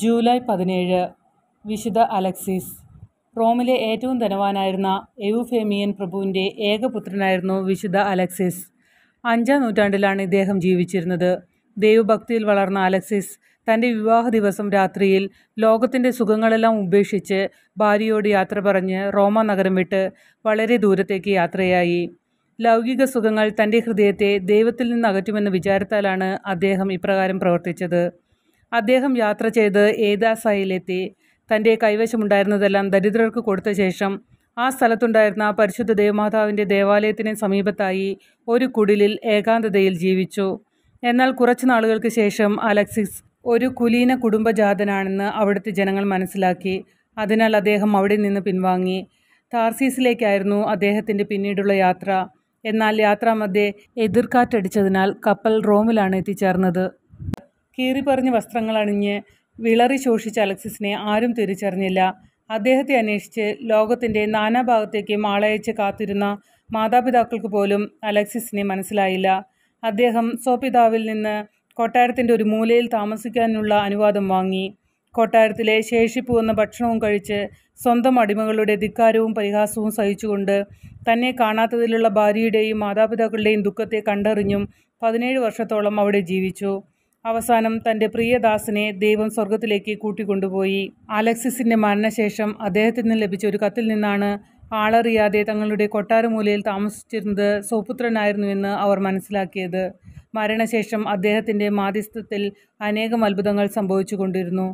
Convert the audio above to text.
July പതിനേഴ് വിശുദ്ധ Alexis റോമിലെ ഏറ്റവും ധനവാനായിരുന്ന എവുഫേമിയൻ പ്രഭുവിൻ്റെ ഏകപുത്രനായിരുന്നു വിശുദ്ധ അലക്സിസ് അഞ്ചാം നൂറ്റാണ്ടിലാണ് ഇദ്ദേഹം ജീവിച്ചിരുന്നത് ദൈവഭക്തിയിൽ വളർന്ന അലക്സിസ് തൻ്റെ വിവാഹ ദിവസം രാത്രിയിൽ ലോകത്തിൻ്റെ സുഖങ്ങളെല്ലാം ഉപേക്ഷിച്ച് ഭാര്യയോട് യാത്ര പറഞ്ഞ് റോമ നഗരം വിട്ട് വളരെ ദൂരത്തേക്ക് യാത്രയായി ലൗകിക സുഖങ്ങൾ തൻ്റെ ഹൃദയത്തെ ദൈവത്തിൽ നിന്ന് അകറ്റുമെന്ന വിചാരത്താലാണ് അദ്ദേഹം ഇപ്രകാരം പ്രവർത്തിച്ചത് അദ്ദേഹം യാത്ര ചെയ്ത് ഏദാസായിലെത്തി തൻ്റെ കൈവശമുണ്ടായിരുന്നതെല്ലാം ദരിദ്രർക്ക് കൊടുത്ത ശേഷം ആ സ്ഥലത്തുണ്ടായിരുന്ന പരിശുദ്ധ ദേവമാതാവിൻ്റെ ദേവാലയത്തിന് സമീപത്തായി ഒരു കുടിലിൽ ഏകാന്തതയിൽ ജീവിച്ചു എന്നാൽ കുറച്ച് നാളുകൾക്ക് ശേഷം അലക്സിസ് ഒരു കുലീന കുടുംബജാതനാണെന്ന് അവിടുത്തെ ജനങ്ങൾ മനസ്സിലാക്കി അതിനാൽ അദ്ദേഹം അവിടെ നിന്ന് പിൻവാങ്ങി താർസീസിലേക്കായിരുന്നു അദ്ദേഹത്തിൻ്റെ പിന്നീടുള്ള യാത്ര എന്നാൽ യാത്രാമധ്യേ എതിർക്കാറ്റടിച്ചതിനാൽ കപ്പൽ റോമിലാണ് എത്തിച്ചേർന്നത് കീറിപ്പറിഞ്ഞ വസ്ത്രങ്ങൾ അണിഞ്ഞ് വിളറി ശോഷിച്ച അലക്സിസിനെ ആരും തിരിച്ചറിഞ്ഞില്ല അദ്ദേഹത്തെ അന്വേഷിച്ച് ലോകത്തിൻ്റെ നാനാഭാഗത്തേക്ക് മാളയച്ച് കാത്തിരുന്ന മാതാപിതാക്കൾക്ക് പോലും അലക്സിസിനെ മനസ്സിലായില്ല അദ്ദേഹം സ്വപിതാവിൽ നിന്ന് കൊട്ടാരത്തിൻ്റെ ഒരു മൂലയിൽ താമസിക്കാനുള്ള അനുവാദം വാങ്ങി കൊട്ടാരത്തിലെ ശേഷിപ്പ് വന്ന ഭക്ഷണവും കഴിച്ച് സ്വന്തം അടിമകളുടെ ധിക്കാരവും പരിഹാസവും സഹിച്ചുകൊണ്ട് തന്നെ കാണാത്തതിലുള്ള ഭാര്യയുടെയും മാതാപിതാക്കളുടെയും ദുഃഖത്തെ കണ്ടറിഞ്ഞും പതിനേഴ് വർഷത്തോളം അവിടെ ജീവിച്ചു അവസാനം തൻ്റെ പ്രിയദാസിനെ ദൈവം സ്വർഗത്തിലേക്ക് കൂട്ടിക്കൊണ്ടുപോയി അലക്സിസിൻ്റെ മരണശേഷം അദ്ദേഹത്തിൽ നിന്ന് ലഭിച്ച ഒരു കത്തിൽ നിന്നാണ് ആളറിയാതെ തങ്ങളുടെ കൊട്ടാരമൂലയിൽ താമസിച്ചിരുന്നത് സ്വപുത്രനായിരുന്നുവെന്ന് അവർ മനസ്സിലാക്കിയത് മരണശേഷം അദ്ദേഹത്തിൻ്റെ മാധ്യസ്ഥത്തിൽ അനേകം അത്ഭുതങ്ങൾ സംഭവിച്ചുകൊണ്ടിരുന്നു